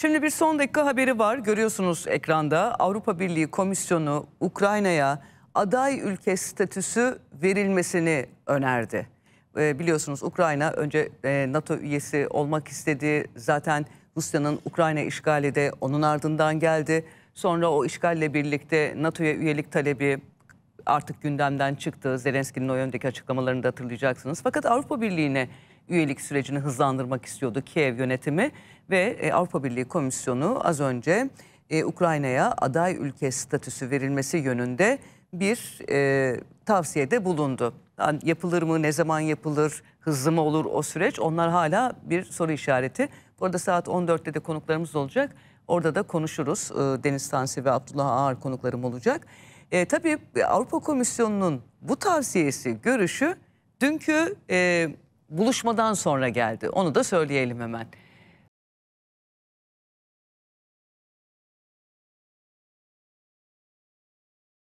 Şimdi bir son dakika haberi var. Görüyorsunuz ekranda Avrupa Birliği Komisyonu Ukrayna'ya aday ülke statüsü verilmesini önerdi. E, biliyorsunuz Ukrayna önce e, NATO üyesi olmak istedi. Zaten Rusya'nın Ukrayna işgali de onun ardından geldi. Sonra o işgalle birlikte NATO'ya üyelik talebi artık gündemden çıktı. Zelenski'nin o yöndeki açıklamalarını da hatırlayacaksınız. Fakat Avrupa Birliği'ne üyelik sürecini hızlandırmak istiyordu Kiev yönetimi ve e, Avrupa Birliği Komisyonu az önce e, Ukrayna'ya aday ülke statüsü verilmesi yönünde bir e, tavsiyede bulundu. Yani yapılır mı, ne zaman yapılır, hızlı mı olur o süreç onlar hala bir soru işareti. Bu saat 14'te de konuklarımız olacak. Orada da konuşuruz. E, Deniz Tansi ve Abdullah Ağar konuklarım olacak. E, tabii Avrupa Komisyonu'nun bu tavsiyesi, görüşü dünkü... E, buluşmadan sonra geldi. Onu da söyleyelim hemen.